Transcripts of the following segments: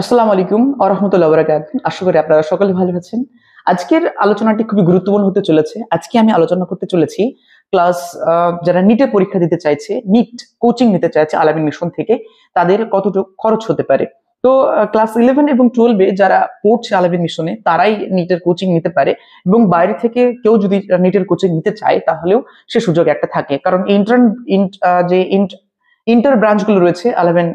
আসসালামু আলাইকুম আরহামতুল্লাহ বরাকাত আশা করি আপনারা সকলে ভালো আছেন আজকের আলোচনাটি খুবই গুরুত্বপূর্ণ হতে চলেছে আজকে আমি আলোচনা করতে চলেছি ক্লাস যারা নিটে পরীক্ষা দিতে চাইছে নিট কোচিং নিতে চাইছে আলামিন মিশন থেকে তাদের কতটুকু খরচ হতে পারে তো ক্লাস ইলেভেন এবং টুয়েলভে যারা পড়ছে আলামিন মিশনে তারাই নিটের কোচিং নিতে পারে এবং বাইরে থেকে কেউ যদি নিটের কোচিং নিতে চায় তাহলেও সে সুযোগ একটা থাকে কারণ ইন্টার্ন যে ইন্টার ব্রাঞ্চগুলো রয়েছে আলামিন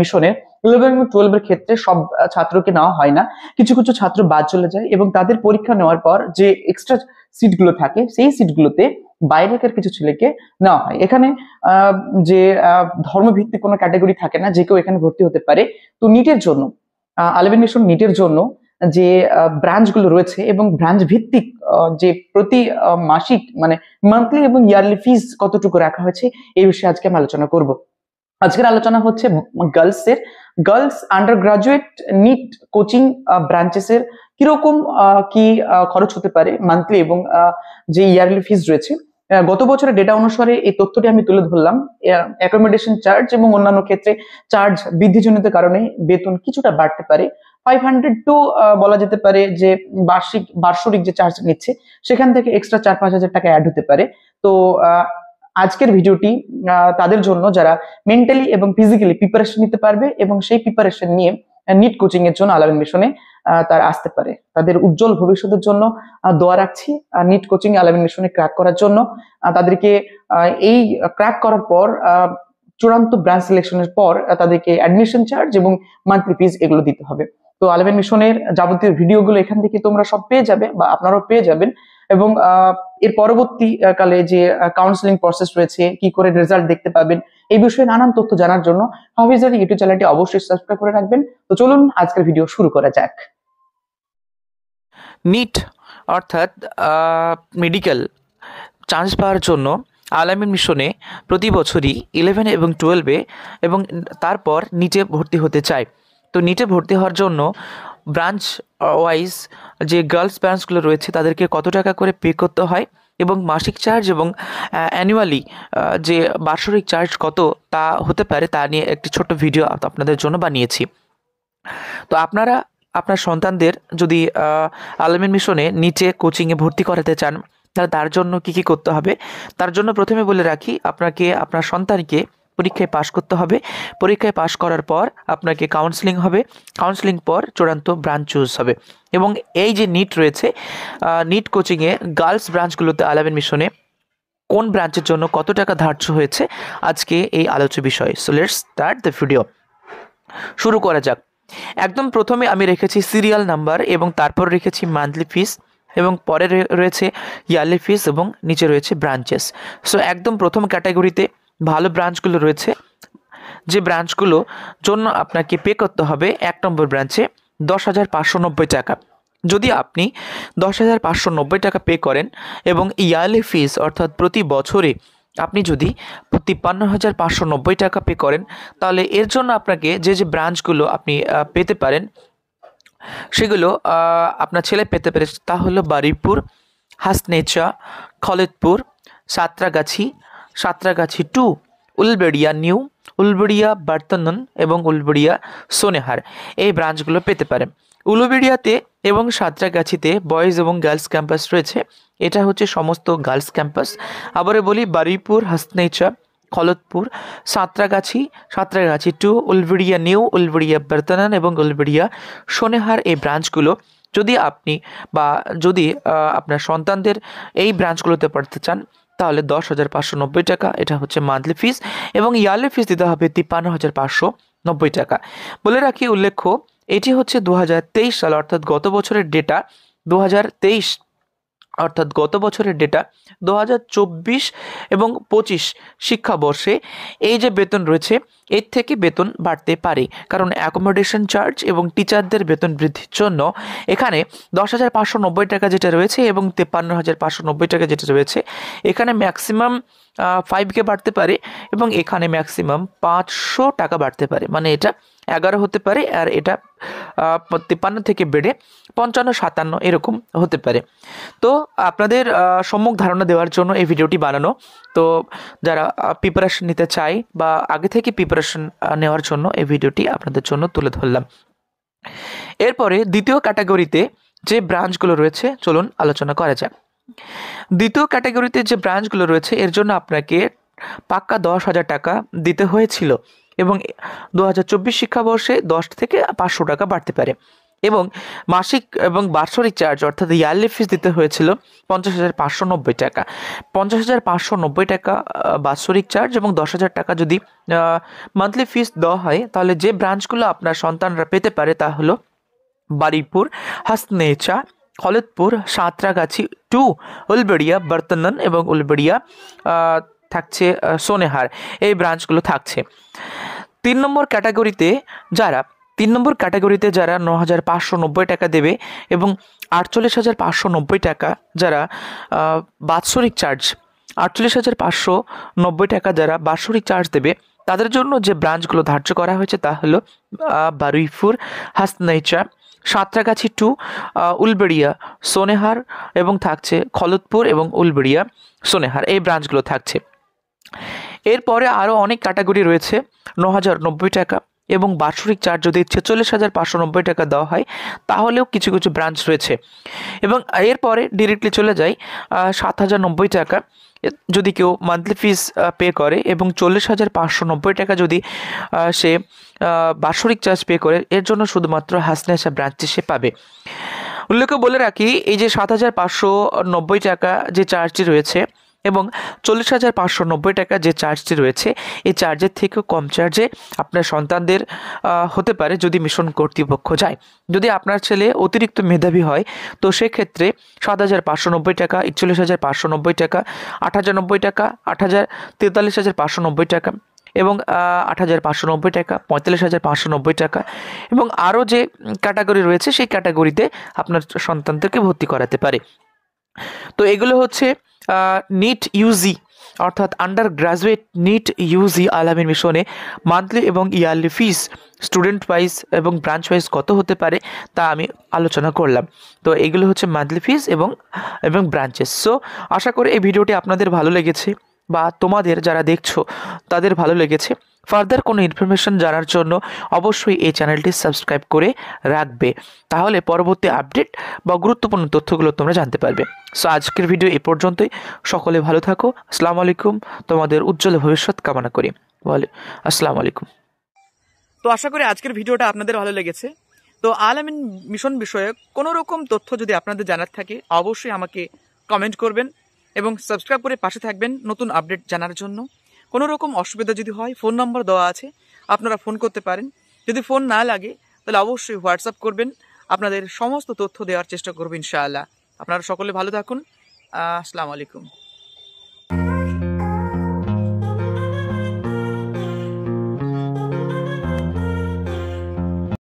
মিশনের ইলেভেন এবং টুয়েলভের ক্ষেত্রে সব ছাত্রকে নেওয়া হয় না কিছু কিছু ছাত্র বাদ চলে যায় এবং তাদের পরীক্ষা নেওয়ার পর যে এক্সট্রা সিটগুলো থাকে সেই সিটগুলোতে বাইরেকার কিছু ছেলেকে নেওয়া হয় এখানে যে ধর্মভিত্তিক কোনো ক্যাটাগরি থাকে না যে কেউ এখানে ভর্তি হতে পারে তো নিটের জন্য আলেভেন নেশন নিটের জন্য যে ব্রাঞ্চগুলো রয়েছে এবং ব্রাঞ্চ ভিত্তিক যে প্রতি মাসিক মানে মান্থলি এবং ইয়ারলি ফিজ কতটুকু রাখা হয়েছে এই বিষয়ে আজকে আমি আলোচনা করবো আজকের আলোচনা হচ্ছে গার্লসের girls undergraduate NEET coaching ব্রাঞ্চেসের কিরকম কি খরচ হতে পারে মান্থলি এবং যে ইয়ারলি ফিস রয়েছে গত বছরের ডেটা অনুসারে এই তথ্যটি আমি তুলে ধরলাম অ্যাকোমোডেশন চার্জ এবং অন্যান্য ক্ষেত্রে চার্জ বৃদ্ধিজনিত কারণে বেতন কিছুটা বাড়তে পারে ফাইভ হান্ড্রেড টু বলা যেতে পারে যে বার্ষিক বার্ষরিক যে চার্জ নিচ্ছে সেখান থেকে এক্সট্রা চার পাঁচ হাজার টাকা অ্যাড হতে পারে তো আজকের ভিডিওটি তাদের জন্য যারা মেন্টালি এবং ফিজিক্যালি প্রিপারেশন নিতে পারবে এবং সেই প্রিপারেশন নিয়ে নিট কোচিং এর জন্য আলাবেন মিশনে তারা আসতে পারে তাদের উজ্জ্বল ভবিষ্যতের জন্য দোয়া রাখছি নিট কোচিং আলাবেন মিশনে ক্র্যাক করার জন্য তাদেরকে এই ক্র্যাক করার পর চূড়ান্ত ব্রাঞ্চ সিলেকশনের পর তাদেরকে অ্যাডমিশন চার্জ এবং মান্থলি ফিজ এগুলো দিতে হবে তো আলাবেন মিশনের যাবতীয় ভিডিওগুলো এখান থেকে তোমরা সব পেয়ে যাবে বা আপনারাও পেয়ে যাবেন এবং এর পরবর্তী কালে যে কাউন্সিলিং প্রসেস রয়েছে কি করে রেজাল্ট দেখতে পাবেন এই বিষয়ে নানান তথ্য জানার জন্য হাফিজার ইউটিউব চ্যানেলটি অবশ্যই সাবস্ক্রাইব করে রাখবেন তো চলুন আজকের ভিডিও শুরু করা যাক নিট অর্থাৎ মেডিকেল চান্স পাওয়ার জন্য আলামিন মিশনে প্রতি বছরই ইলেভেন এবং টুয়েলভে এবং তারপর নিচে ভর্তি হতে চায় তো নিটে ভর্তি হওয়ার জন্য ব্রাঞ্চ ওয়াইজ যে গার্লস ব্রাঞ্চগুলো রয়েছে তাদেরকে কত টাকা করে পে করতে হয় এবং মাসিক চার্জ এবং অ্যানুয়ালি যে বার্ষরিক চার্জ কত তা হতে পারে তা নিয়ে একটি ছোট্ট ভিডিও আপনাদের জন্য বানিয়েছি তো আপনারা আপনার সন্তানদের যদি আলমিন মিশনে নিচে কোচিংয়ে ভর্তি করাতে চান তাহলে তার জন্য কি কি করতে হবে তার জন্য প্রথমে বলে রাখি আপনাকে আপনার সন্তানকে পরীক্ষায় পাশ করতে হবে পরীক্ষায় পাশ করার পর আপনাকে কাউন্সেলিং হবে কাউন্সেলিং পর চূড়ান্ত ব্রাঞ্চ চুজ হবে এবং এই যে নিট রয়েছে নিট কোচিংয়ে গার্লস ব্রাঞ্চগুলোতে আলামিন মিশনে কোন ব্রাঞ্চের জন্য কত টাকা ধার্য হয়েছে আজকে এই আলোচ্য বিষয় so let's start the video শুরু করা যাক একদম প্রথমে আমি রেখেছি সিরিয়াল নাম্বার এবং তারপর রেখেছি মান্থলি ফিস এবং পরে রয়েছে ইয়ারলি ফিস এবং নিচে রয়েছে ব্রাঞ্চেস সো একদম প্রথম ক্যাটাগরিতে ভালো ব্রাঞ্চগুলো রয়েছে যে ব্রাঞ্চগুলো জন্য আপনাকে পে করতে হবে এক নম্বর ব্রাঞ্চে দশ হাজার পাঁচশো নব্বই টাকা যদি আপনি দশ হাজার পাঁচশো নব্বই টাকা পে করেন এবং ইয়ারলি ফিস অর্থাৎ প্রতি বছরে আপনি যদি তিপ্পান্ন হাজার পাঁচশো নব্বই টাকা পে করেন তাহলে এর জন্য আপনাকে যে যে ব্রাঞ্চগুলো আপনি পেতে পারেন সেগুলো আপনার ছেলে পেতে পেরেছে তা হলো বারিপুর হাসনেচা খলেদপুর সাঁতরাগাছি সাঁতরাগাছি টু উলবেড়িয়া নিউ উলবেড়িয়া বার্তানন এবং উলবেড়িয়া সোনেহার এই ব্রাঞ্চগুলো পেতে পারেন উলুবেড়িয়াতে এবং সাঁতরাগাছিতে বয়েজ এবং গার্লস ক্যাম্পাস রয়েছে এটা হচ্ছে সমস্ত গার্লস ক্যাম্পাস আবার বলি বারুইপুর হাসনেচা খলতপুর সাঁতরাগাছি সাঁতরাগাছি টু উলবেড়িয়া নিউ উলবেড়িয়া বার্তানান এবং উলবেড়িয়া সোনেহার এই ব্রাঞ্চগুলো যদি আপনি বা যদি আপনার সন্তানদের এই ব্রাঞ্চগুলোতে পড়তে চান তাহলে দশ হাজার পাঁচশো নব্বই টাকা এটা হচ্ছে মান্থলি ফিস এবং ইয়ারলি ফিস দিতে হবে তিপ্পান্ন হাজার পাঁচশো নব্বই টাকা বলে রাখি উল্লেখ্য এটি হচ্ছে দু সাল অর্থাৎ গত বছরের ডেটা দু অর্থাৎ গত বছরের ডেটা দু হাজার চব্বিশ এবং পঁচিশ শিক্ষাবর্ষে এই যে বেতন রয়েছে এর থেকে বেতন বাড়তে পারে কারণ অ্যাকোমোডেশন চার্জ এবং টিচারদের বেতন বৃদ্ধির জন্য এখানে দশ হাজার পাঁচশো নব্বই টাকা যেটা রয়েছে এবং তেপ্পান্ন হাজার পাঁচশো নব্বই টাকা যেটা রয়েছে এখানে ম্যাক্সিমাম ফাইভ কে বাড়তে পারে এবং এখানে ম্যাক্সিমাম পাঁচশো টাকা বাড়তে পারে মানে এটা এগারো হতে পারে আর এটা তিপ্পান্ন থেকে বেড়ে পঞ্চান্ন সাতান্ন এরকম হতে পারে তো আপনাদের সম্যক ধারণা দেওয়ার জন্য এই ভিডিওটি বানানো তো যারা প্রিপারেশন নিতে চায় বা আগে থেকে প্রিপারেশন নেওয়ার জন্য এই ভিডিওটি আপনাদের জন্য তুলে ধরলাম এরপরে দ্বিতীয় ক্যাটাগরিতে যে ব্রাঞ্চগুলো রয়েছে চলুন আলোচনা করা যাক দ্বিতীয় ক্যাটাগরিতে যে ব্রাঞ্চগুলো রয়েছে এর জন্য আপনাকে পাক্কা দশ হাজার টাকা দিতে হয়েছিল এবং দু হাজার চব্বিশ শিক্ষাবর্ষে দশ থেকে পাঁচশো টাকা বাড়তে পারে এবং মাসিক এবং বার্ষরিক চার্জ অর্থাৎ ইয়ারলি ফিস দিতে হয়েছিল পঞ্চাশ হাজার পাঁচশো নব্বই টাকা পঞ্চাশ হাজার পাঁচশো নব্বই টাকা বার্ষরিক চার্জ এবং দশ হাজার টাকা যদি মান্থলি ফিস দেওয়া হয় তাহলে যে ব্রাঞ্চগুলো আপনার সন্তানরা পেতে পারে তা হলো বারিপুর হাসনেচা হলদপুর সাঁতরাগাছি টু উলবেড়িয়া বর্তনন এবং উলবেড়িয়া থাকছে সোনেহার এই ব্রাঞ্চগুলো থাকছে তিন নম্বর ক্যাটাগরিতে যারা তিন নম্বর ক্যাটাগরিতে যারা ন হাজার পাঁচশো নব্বই টাকা দেবে এবং আটচল্লিশ হাজার পাঁচশো নব্বই টাকা যারা বাৎসরিক চার্জ আটচল্লিশ হাজার পাঁচশো নব্বই টাকা যারা বাৎসরিক চার্জ দেবে তাদের জন্য যে ব্রাঞ্চগুলো ধার্য করা হয়েছে তা হলো বারুইপুর হাসনাইচা সাঁতরাগাছি টু উলবেড়িয়া সোনেহার এবং থাকছে খলতপুর এবং উলবেড়িয়া সোনেহার এই ব্রাঞ্চগুলো থাকছে এরপরে আরও অনেক ক্যাটাগরি রয়েছে ন হাজার নব্বই টাকা এবং বাৎসরিক চার্জ যদি ছেচল্লিশ হাজার পাঁচশো নব্বই টাকা দেওয়া হয় তাহলেও কিছু কিছু ব্রাঞ্চ রয়েছে এবং এরপরে ডিরেক্টলি চলে যায় সাত হাজার নব্বই টাকা যদি কেউ মান্থলি ফিস পে করে এবং চল্লিশ হাজার পাঁচশো নব্বই টাকা যদি সে বাৎসরিক চার্জ পে করে এর জন্য শুধুমাত্র হাসনেসা ব্রাঞ্চে সে পাবে উল্লেখ্য বলে রাখি এই যে সাত হাজার পাঁচশো নব্বই টাকা যে চার্জটি রয়েছে এবং চল্লিশ হাজার পাঁচশো নব্বই টাকা যে চার্জটি রয়েছে এই চার্জের থেকেও কম চার্জে আপনার সন্তানদের হতে পারে যদি মিশন কর্তৃপক্ষ যায় যদি আপনার ছেলে অতিরিক্ত মেধাবী হয় তো সেক্ষেত্রে সাত হাজার পাঁচশো নব্বই টাকা একচল্লিশ হাজার পাঁচশো নব্বই টাকা আট হাজার নব্বই টাকা আট হাজার তেতাল্লিশ হাজার পাঁচশো নব্বই টাকা এবং আট হাজার পাঁচশো নব্বই টাকা পঁয়তাল্লিশ হাজার পাঁচশো নব্বই টাকা এবং আরও যে ক্যাটাগরি রয়েছে সেই ক্যাটাগরিতে আপনার সন্তানদেরকে ভর্তি করাতে পারে তো এগুলো হচ্ছে নিট ইউজি অর্থাৎ undergraduate NEET UG Al Ameen মিশনে মান্থলি এবং ইয়ারলি ফিস স্টুডেন্ট ওয়াইজ এবং ব্রাঞ্চ ওয়াইজ কত হতে পারে তা আমি আলোচনা করলাম তো এগুলো হচ্ছে মান্থলি ফিস এবং এবং ব্রাঞ্চেস সো আশা করি এই ভিডিওটি আপনাদের ভালো লেগেছে বা তোমাদের যারা দেখছো তাদের ভালো লেগেছে ফার্দার কোনো ইনফরমেশন জানার জন্য অবশ্যই এই চ্যানেলটি সাবস্ক্রাইব করে রাখবে তাহলে পরবর্তী আপডেট বা গুরুত্বপূর্ণ তথ্যগুলো তোমরা জানতে পারবে সো আজকের ভিডিও এ পর্যন্তই সকলে ভালো থাকো আসসালামু আলাইকুম তোমাদের উজ্জ্বল ভবিষ্যৎ কামনা করি বলে আসসালামু আলাইকুম তো আশা করি আজকের ভিডিওটা আপনাদের ভালো লেগেছে তো আলামিন মিশন বিষয়ে কোনো রকম তথ্য যদি আপনাদের জানার থাকে অবশ্যই আমাকে কমেন্ট করবেন এবং সাবস্ক্রাইব করে পাশে থাকবেন নতুন আপডেট জানার জন্য কোনো রকম অসুবিধা যদি হয় ফোন নম্বর দেওয়া আছে আপনারা ফোন করতে পারেন যদি ফোন না লাগে তাহলে অবশ্যই হোয়াটসঅ্যাপ করবেন আপনাদের সমস্ত তথ্য দেওয়ার চেষ্টা করবেন ইনশাআল্লাহ আপনারা সকলে ভালো থাকুন আসসালামু আলাইকুম